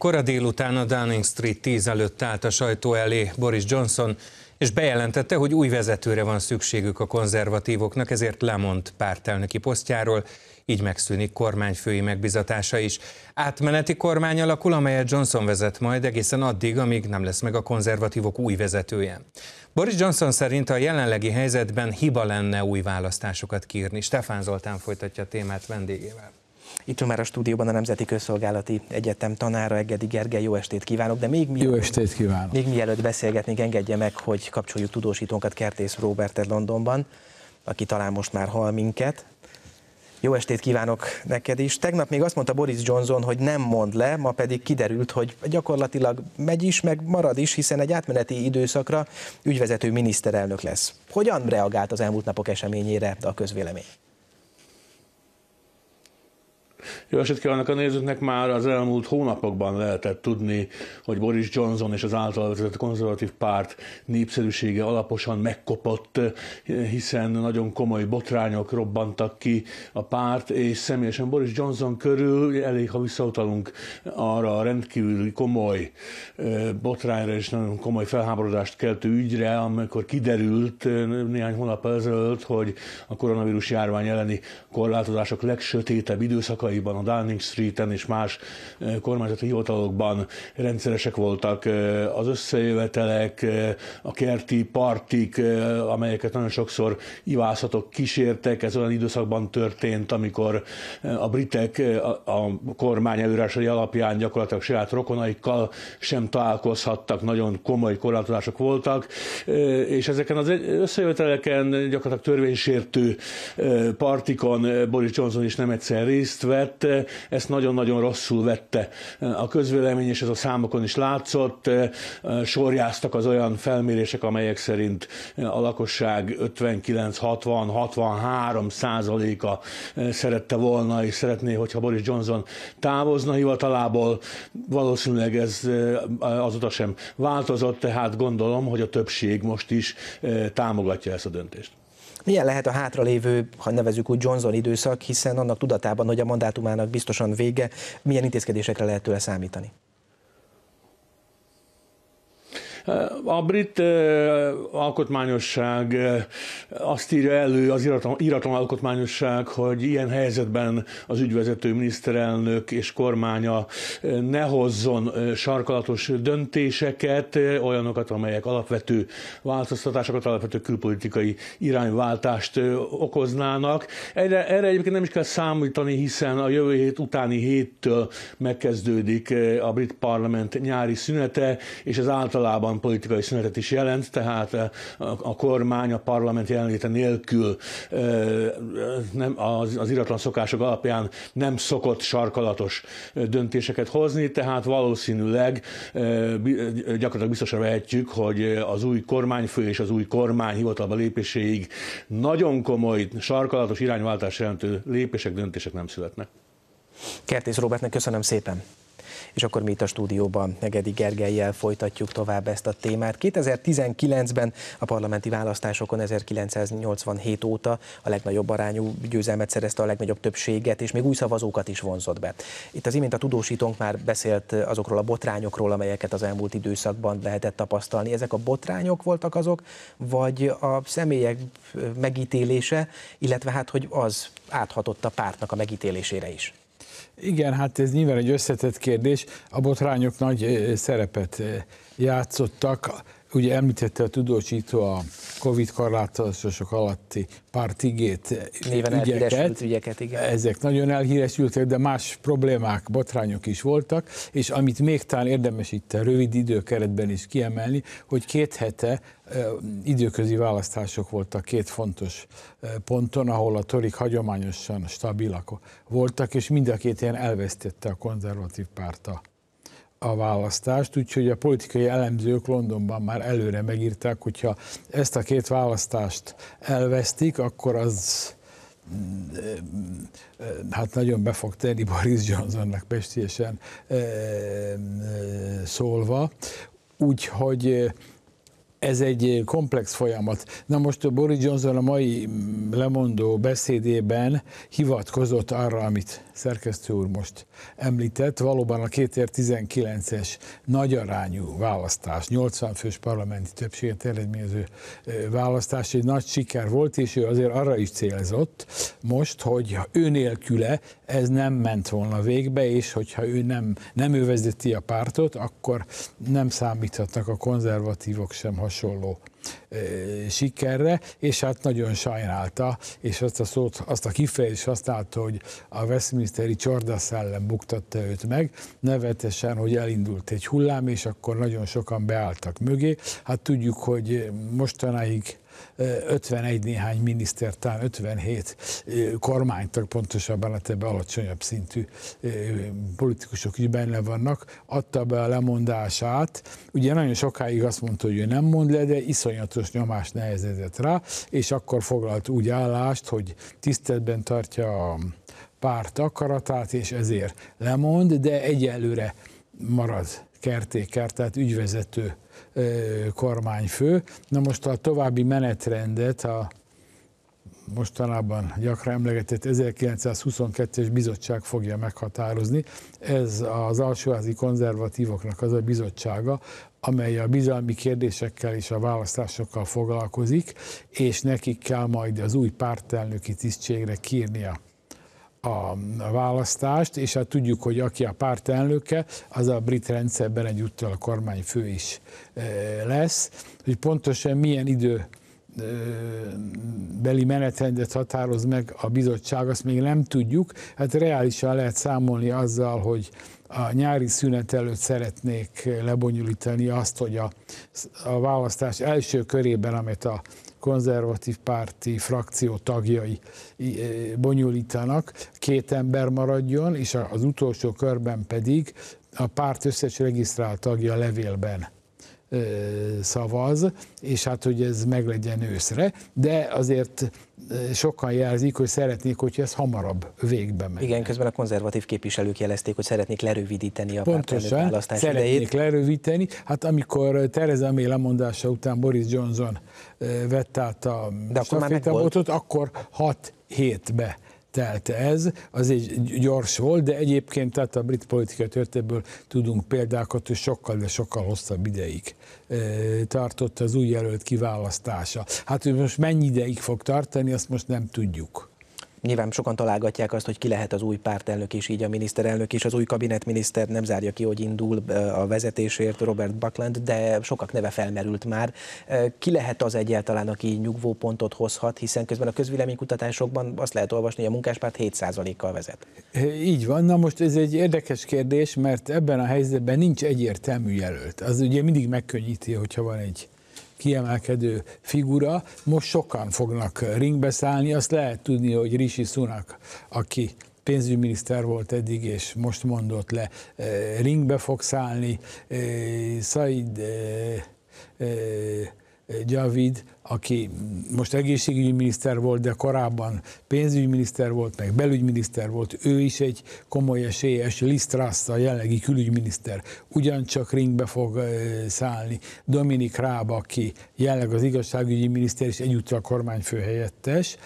Kora délután a Downing Street 10 előtt állt a sajtó elé Boris Johnson, és bejelentette, hogy új vezetőre van szükségük a konzervatívoknak, ezért lemond pártelnöki posztjáról, így megszűnik kormányfői megbizatása is. Átmeneti kormány alakul, amelyet Johnson vezet majd egészen addig, amíg nem lesz meg a konzervatívok új vezetője. Boris Johnson szerint a jelenlegi helyzetben hiba lenne új választásokat kírni. Stefán Zoltán folytatja a témát vendégével. Itt van már a stúdióban a Nemzeti Közszolgálati Egyetem tanára Egedi Gergely, jó estét kívánok, de még mielőtt, jó estét kívánok. Még mielőtt beszélgetnénk, engedje meg, hogy kapcsoljuk tudósítónkat Kertész Robertet Londonban, aki talán most már hal minket. Jó estét kívánok neked is. Tegnap még azt mondta Boris Johnson, hogy nem mond le, ma pedig kiderült, hogy gyakorlatilag megy is, meg marad is, hiszen egy átmeneti időszakra ügyvezető miniszterelnök lesz. Hogyan reagált az elmúlt napok eseményére a közvélemény? Jó eset kívánok a nézőknek, már az elmúlt hónapokban lehetett tudni, hogy Boris Johnson és az által vezetett konzervatív párt népszerűsége alaposan megkopott, hiszen nagyon komoly botrányok robbantak ki a párt, és személyesen Boris Johnson körül elég, ha visszautalunk arra a rendkívül komoly botrányra és nagyon komoly felháborodást keltő ügyre, amikor kiderült néhány hónap ezelőtt, hogy a koronavírus járvány elleni korlátozások legsötétebb időszakai házaiban, a Downing Street-en és más kormányzati hivatalokban rendszeresek voltak az összejövetelek, a kerti partik, amelyeket nagyon sokszor ivászatok kísértek. Ez olyan időszakban történt, amikor a britek a kormány előrásai alapján gyakorlatilag saját rokonaikkal sem találkozhattak, nagyon komoly korlátozások voltak, és ezeken az összejöveteleken gyakorlatilag törvénysértő partikon Boris Johnson is nem egyszer részt vett, lett, ezt eh, nagyon-nagyon rosszul vette eh, a közvélemény, és ez a számokon is látszott. Eh, sorjáztak az olyan felmérések, amelyek szerint a lakosság 59, 60, 63 százaléka szerette volna, és szeretné, hogyha Boris Johnson távozna hivatalából. Valószínűleg ez azóta sem változott, tehát gondolom, hogy a többség most is támogatja ezt a döntést. Milyen lehet a hátralévő, ha nevezük úgy Johnson időszak, hiszen annak tudatában, hogy a mandátumának biztosan vége, milyen intézkedésekre lehet tőle számítani? Eh, a brit eh, alkotmányosság eh, azt írja elő, az íratlan alkotmányosság, hogy ilyen helyzetben az ügyvezető miniszterelnök és kormánya ne hozzon sarkalatos döntéseket, olyanokat, amelyek alapvető változtatásokat, alapvető külpolitikai irányváltást okoznának. Erre, erre egyébként nem is kell számítani, hiszen a jövő hét utáni héttől megkezdődik a brit parlament nyári szünete, és ez általában valóban politikai szünetet is jelent, tehát eh, a, a kormány a parlament jelenléte nélkül eh, nem, az, az iratlan szokások alapján nem szokott sarkalatos eh, döntéseket hozni, tehát valószínűleg gyakorlatilag biztosra vehetjük, hogy az új kormányfő és az új kormány hivatalba lépéséig nagyon komoly sarkalatos irányváltás jelentő lépések, döntések nem születnek. Kertész Robertnek köszönöm szépen és akkor mi itt a stúdióban Negedi Gergelyel folytatjuk tovább ezt a témát. 2019-ben a parlamenti választásokon 1987 óta a legnagyobb arányú győzelmet szerezte a legnagyobb többséget, és még új szavazókat is vonzott be. Itt az imént a tudósítónk már beszélt azokról a botrányokról, amelyeket az elmúlt időszakban lehetett tapasztalni. Ezek a botrányok voltak azok, vagy a személyek megítélése, illetve hát, hogy az áthatott a pártnak a megítélésére is? Igen, hát ez nyilván egy összetett kérdés. A botrányok nagy szerepet játszottak Ugye említette a tudósító a Covid korlátozások alatti pártigét Néven ügyeket. ügyeket igen. Ezek nagyon elhíresültek, de más problémák, botrányok is voltak, és amit még talán érdemes itt a rövid időkeretben is kiemelni, hogy két hete időközi választások voltak két fontos ponton, ahol a torik hagyományosan stabilak voltak, és mind a két ilyen elvesztette a konzervatív párta a választást, úgyhogy a politikai elemzők Londonban már előre megírták, hogyha ezt a két választást elvesztik, akkor az mm, hát nagyon be fog tenni Boris Johnsonnak pestiesen mm, mm, szólva, úgyhogy ez egy eh, komplex folyamat. Na most Boris Johnson a mai mm, lemondó beszédében hivatkozott arra, amit szerkesztő úr most említett, valóban a 2019-es nagyarányú választás, 80 fős parlamenti többséget eredményező eh, választás egy nagy siker volt, és ő azért arra is célzott most, hogy ő nélküle ez nem ment volna végbe, és hogyha ő nem, nem ő vezeti a pártot, akkor nem számíthatnak a konzervatívok sem hasonló sikerre, és hát nagyon sajnálta, és azt a szót, azt a kifejezést használta, hogy a Westminsteri csordaszellem buktatta őt meg, nevetesen, hogy elindult egy hullám, és akkor nagyon sokan beálltak mögé. Hát tudjuk, hogy mostanáig 51 néhány miniszter, talán 57 kormánytag, pontosabban hát ebbe alacsonyabb szintű politikusok is benne vannak, adta be a lemondását. Ugye nagyon sokáig azt mondta, hogy ő nem mond le, de iszonyatos nyomás nehezedett rá, és akkor foglalt úgy állást, hogy tiszteletben tartja a párt akaratát, és ezért lemond, de egyelőre marad kertéker, tehát ügyvezető kormányfő. Na most a további menetrendet a mostanában gyakran emlegetett 1922-es bizottság fogja meghatározni. Ez az alsóházi konzervatívoknak az a bizottsága, amely a bizalmi kérdésekkel és a választásokkal foglalkozik, és nekik kell majd az új pártelnöki tisztségre kírnia a választást, és hát tudjuk, hogy aki a párt elnöke, az a brit rendszerben egyúttal a kormányfő is e, lesz, hogy pontosan milyen idő e, beli menetrendet határoz meg a bizottság, azt még nem tudjuk. Hát reálisan lehet számolni azzal, hogy a nyári szünet előtt szeretnék lebonyolítani azt, hogy a, a választás első körében, amit a konzervatív párti frakció tagjai e, bonyolítanak, két ember maradjon, és az utolsó körben pedig a párt összes regisztrált tagja levélben szavaz, és hát hogy ez meglegyen őszre, de azért sokan jelzik, hogy szeretnék, hogy ez hamarabb végbe megy. Igen, közben a konzervatív képviselők jelezték, hogy szeretnék lerövidíteni a Pontosan, választás szeretnék idejét. lerövidíteni. Hát amikor Tereza May lemondása után Boris Johnson vett át a stafétabotot, akkor 6 hétbe telt ez, az egy gyors volt, de egyébként tehát a brit politikai történetből tudunk példákat, hogy sokkal, de sokkal hosszabb ideig e, tartott az új jelölt kiválasztása. Hát, hogy most mennyi ideig fog tartani, azt most nem tudjuk. Nyilván sokan találgatják azt, hogy ki lehet az új pártelnök, és így a miniszterelnök és az új kabinetminiszter nem zárja ki, hogy indul a vezetésért Robert Buckland, de sokak neve felmerült már. Ki lehet az egyáltalán, aki nyugvó pontot hozhat, hiszen közben a közvéleménykutatásokban azt lehet olvasni, hogy a munkáspárt 7%-kal vezet. Így van, na most ez egy érdekes kérdés, mert ebben a helyzetben nincs egyértelmű jelölt. Az ugye mindig megkönnyíti, hogyha van egy kiemelkedő figura. Most sokan fognak ringbe szállni, azt lehet tudni, hogy Rishi Sunak, aki pénzügyminiszter volt eddig, és most mondott le, eh, ringbe fog szállni. Eh, Said eh, Javid, aki most egészségügyi miniszter volt, de korábban pénzügyminiszter volt, meg belügyminiszter volt, ő is egy komoly esélyes, Liz a jelenlegi külügyminiszter, ugyancsak ringbe fog szállni. Dominik Rába, aki jelenleg az igazságügyi miniszter és egyúttal kormányfő helyettes,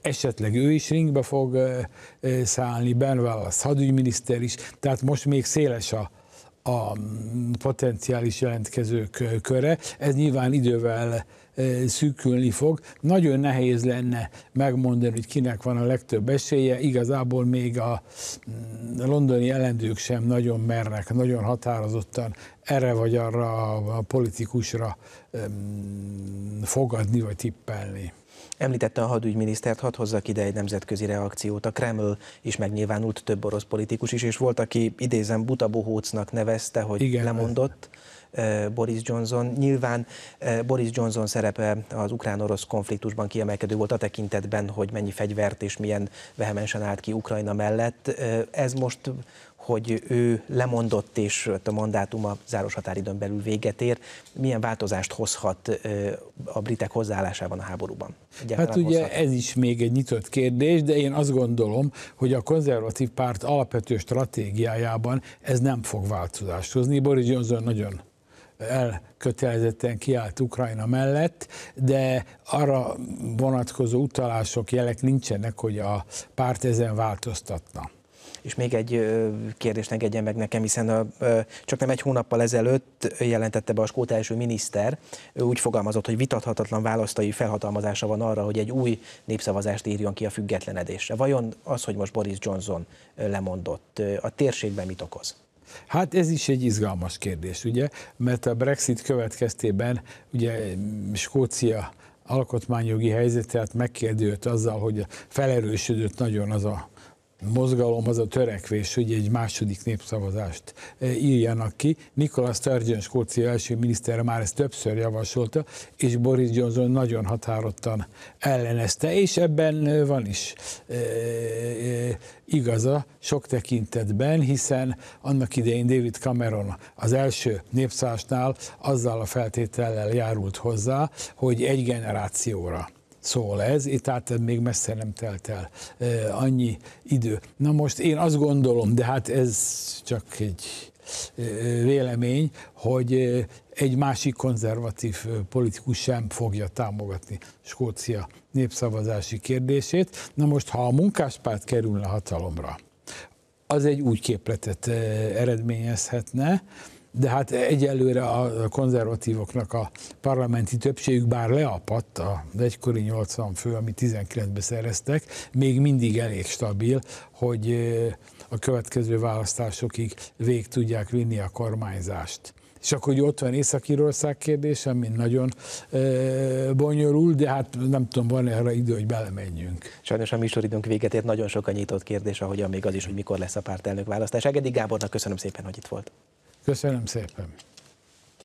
esetleg ő is ringbe fog szállni, Ben Wallace, hadügyminiszter is, tehát most még széles a a mm, potenciális jelentkezők köre. Ez nyilván idővel szűkülni fog. Nagyon nehéz lenne megmondani, hogy kinek van a legtöbb esélye. Igazából még a mm, londoni elendők sem nagyon mernek, nagyon határozottan erre vagy arra a politikusra mm, fogadni vagy tippelni. Említette a hadügyminisztert, hadd hozzak ide egy nemzetközi reakciót. A Kreml is megnyilvánult több orosz politikus is, és volt, aki idézem buta bohócnak nevezte, hogy Igen, lemondott. Eh, Boris Johnson. Nyilván eh, Boris Johnson szerepe az ukrán-orosz konfliktusban kiemelkedő volt a tekintetben, hogy mennyi fegyvert és milyen vehemensen állt ki Ukrajna mellett. Eh, ez most hogy ő lemondott, és a mandátuma záros határidőn belül véget ér. Milyen változást hozhat a britek hozzáállásában a háborúban? Egyáltalán hát ugye hozhat? ez is még egy nyitott kérdés, de én azt gondolom, hogy a konzervatív párt alapvető stratégiájában ez nem fog változást hozni. Boris Johnson nagyon elkötelezetten kiállt Ukrajna mellett, de arra vonatkozó utalások, jelek nincsenek, hogy a párt ezen változtatna. És még egy kérdést engedjen meg nekem, hiszen a, csak nem egy hónappal ezelőtt jelentette be a skót első miniszter, ő úgy fogalmazott, hogy vitathatatlan választói felhatalmazása van arra, hogy egy új népszavazást írjon ki a függetlenedésre. Vajon az, hogy most Boris Johnson lemondott, a térségben mit okoz? Hát ez is egy izgalmas kérdés, ugye, mert a Brexit következtében ugye Skócia alkotmányjogi helyzetet hát megkérdőt azzal, hogy felerősödött nagyon az a mozgalom, az a törekvés, hogy egy második népszavazást eh, írjanak ki. Nikola Sturgeon, Skócia első miniszter már ezt többször javasolta, és Boris Johnson nagyon határottan ellenezte, és ebben eh, van is e, e, igaza sok tekintetben, hiszen annak idején David Cameron az első népszásnál azzal a feltétellel járult hozzá, hogy egy generációra szól ez, tehát még messze nem telt el annyi idő. Na most én azt gondolom, de hát ez csak egy vélemény, hogy egy másik konzervatív politikus sem fogja támogatni Skócia népszavazási kérdését. Na most, ha a munkáspárt kerülne hatalomra, az egy új képletet eredményezhetne, de hát egyelőre a konzervatívoknak a parlamenti többségük bár leapadt a egykori 80 fő, ami 19-ben szereztek, még mindig elég stabil, hogy a következő választásokig vég tudják vinni a kormányzást. És akkor ugye ott van Észak-Írország kérdése, ami nagyon e, bonyolul, de hát nem tudom, van -e arra idő, hogy belemenjünk. Sajnos a műsoridőnk véget ért, nagyon sok a nyitott kérdés, ahogyan még az is, hogy mikor lesz a pártelnök választás. Egedi Gábornak köszönöm szépen, hogy itt volt. Köszönöm szépen!